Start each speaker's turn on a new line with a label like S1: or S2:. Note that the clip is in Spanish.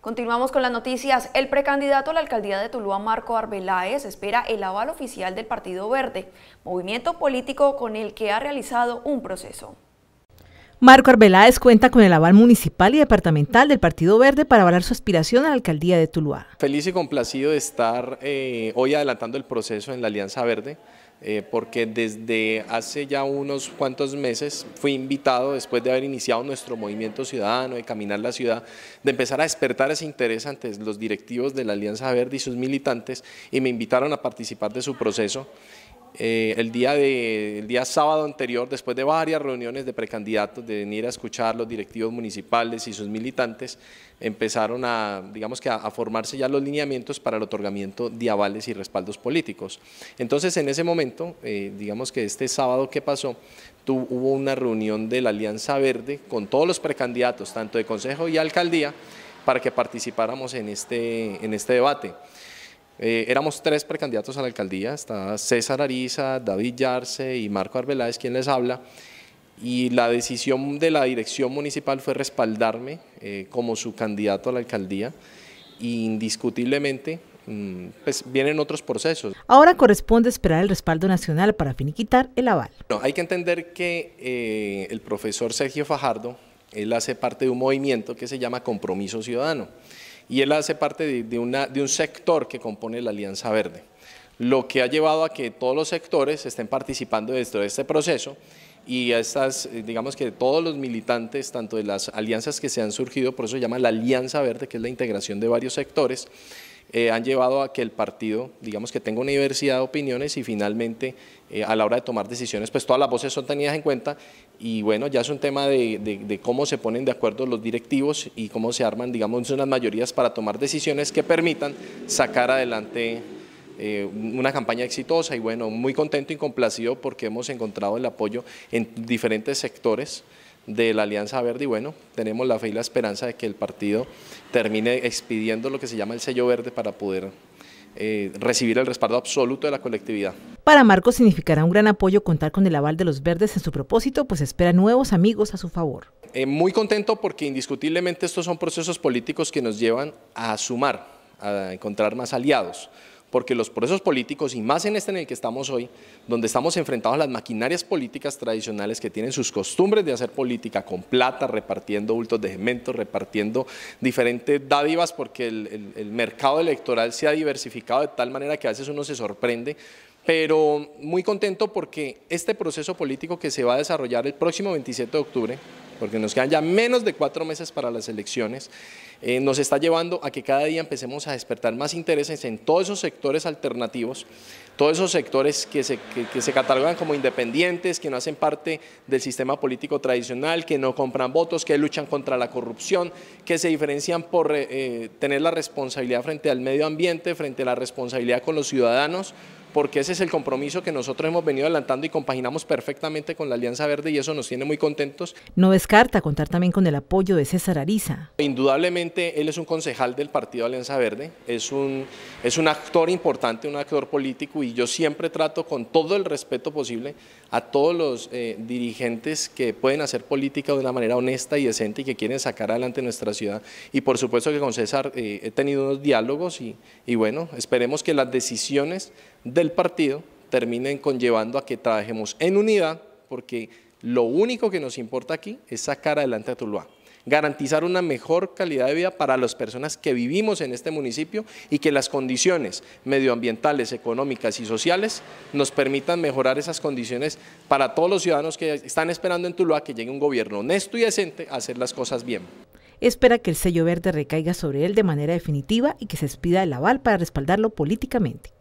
S1: Continuamos con las noticias. El precandidato a la alcaldía de Tuluá, Marco Arbeláez, espera el aval oficial del Partido Verde, movimiento político con el que ha realizado un proceso. Marco Arbeláez cuenta con el aval municipal y departamental del Partido Verde para avalar su aspiración a la alcaldía de Tuluá.
S2: Feliz y complacido de estar eh, hoy adelantando el proceso en la Alianza Verde. Eh, porque desde hace ya unos cuantos meses fui invitado, después de haber iniciado nuestro movimiento ciudadano, de caminar la ciudad, de empezar a despertar ese interés ante los directivos de la Alianza Verde y sus militantes, y me invitaron a participar de su proceso. Eh, el, día de, día sábado anterior, después de varias reuniones de precandidatos, de venir a escuchar los directivos municipales y sus militantes, empezaron a, digamos que a, formarse ya los lineamientos para el otorgamiento de avales y respaldos políticos. Entonces, en ese momento, eh, digamos que este sábado que pasó, hubo una reunión de la Alianza Verde con todos los precandidatos, tanto de Consejo y Alcaldía, para que participáramos en este, en este debate. Eh, éramos tres precandidatos a la alcaldía, está César Ariza, David Yarse y Marco Arbeláez quien les habla, y la decisión de la dirección municipal fue respaldarme eh, como su candidato a la alcaldía, e indiscutiblemente mm, pues vienen otros procesos.
S1: Ahora corresponde esperar el respaldo nacional para finiquitar el aval.
S2: hay que entender que eh, el profesor Sergio Fajardo, él hace parte de un movimiento que se llama Compromiso Ciudadano y él hace parte de, un sector que compone la Alianza Verde, lo que ha llevado a que todos los sectores estén participando de este proceso y a estas, eh, digamos que todos los militantes, tanto de las alianzas que se han surgido, por eso se llama la Alianza Verde, que es la integración de varios sectores, eh, han llevado a que el partido, digamos que tenga una diversidad de opiniones y finalmente eh, a la hora de tomar decisiones, pues todas las voces son tenidas en cuenta y bueno, ya es un tema de, cómo se ponen de acuerdo los directivos y cómo se arman, digamos, unas mayorías para tomar decisiones que permitan sacar adelante eh, una campaña exitosa y bueno, muy contento y complacido porque hemos encontrado el apoyo en diferentes sectores de la Alianza Verde y bueno, tenemos la fe y la esperanza de que el partido termine expidiendo lo que se llama el sello verde para poder eh, recibir el respaldo absoluto de la colectividad.
S1: Para Marcos significará un gran apoyo contar con el aval de los verdes en su propósito, pues espera nuevos amigos a su favor.
S2: Eh, muy contento porque indiscutiblemente estos son procesos políticos que nos llevan a sumar, a encontrar más aliados porque los procesos políticos, y más en este en el que estamos hoy, donde estamos enfrentados a las maquinarias políticas tradicionales que tienen sus costumbres de hacer política con plata, repartiendo bultos de cemento, repartiendo diferentes dádivas, porque el, el mercado electoral se ha diversificado de tal manera que a veces uno se sorprende pero muy contento porque este proceso político que se va a desarrollar el próximo 27 de octubre porque nos quedan ya menos de cuatro meses para las elecciones, eh, nos está llevando a que cada día empecemos a despertar más intereses en todos esos sectores alternativos, todos esos sectores que se, catalogan como independientes, que no hacen parte del sistema político tradicional, que no compran votos, que luchan contra la corrupción, que se diferencian por eh, tener la responsabilidad frente al medio ambiente, frente a la responsabilidad con los ciudadanos, porque ese es el compromiso que nosotros hemos venido adelantando y compaginamos perfectamente con la Alianza Verde y eso nos tiene muy contentos.
S1: No descarta contar también con el apoyo de César Ariza.
S2: Indudablemente él es un concejal del partido Alianza Verde, es un, es un actor importante, un actor político y yo siempre trato con todo el respeto posible a todos los eh, dirigentes que pueden hacer política de una manera honesta y decente y que quieren sacar adelante nuestra ciudad. Y por supuesto que con César eh, he tenido unos diálogos y bueno, esperemos que las decisiones del partido terminen conllevando a que trabajemos en unidad, porque lo único que nos importa aquí es sacar adelante a Tuluá, garantizar una mejor calidad de vida para las personas que vivimos en este municipio y que las condiciones medioambientales, económicas y sociales nos permitan mejorar esas condiciones para todos los ciudadanos que están esperando en Tuluá que llegue un gobierno honesto y decente a hacer las cosas bien
S1: espera que el sello verde recaiga sobre él de manera definitiva y que se expida el aval para respaldarlo políticamente.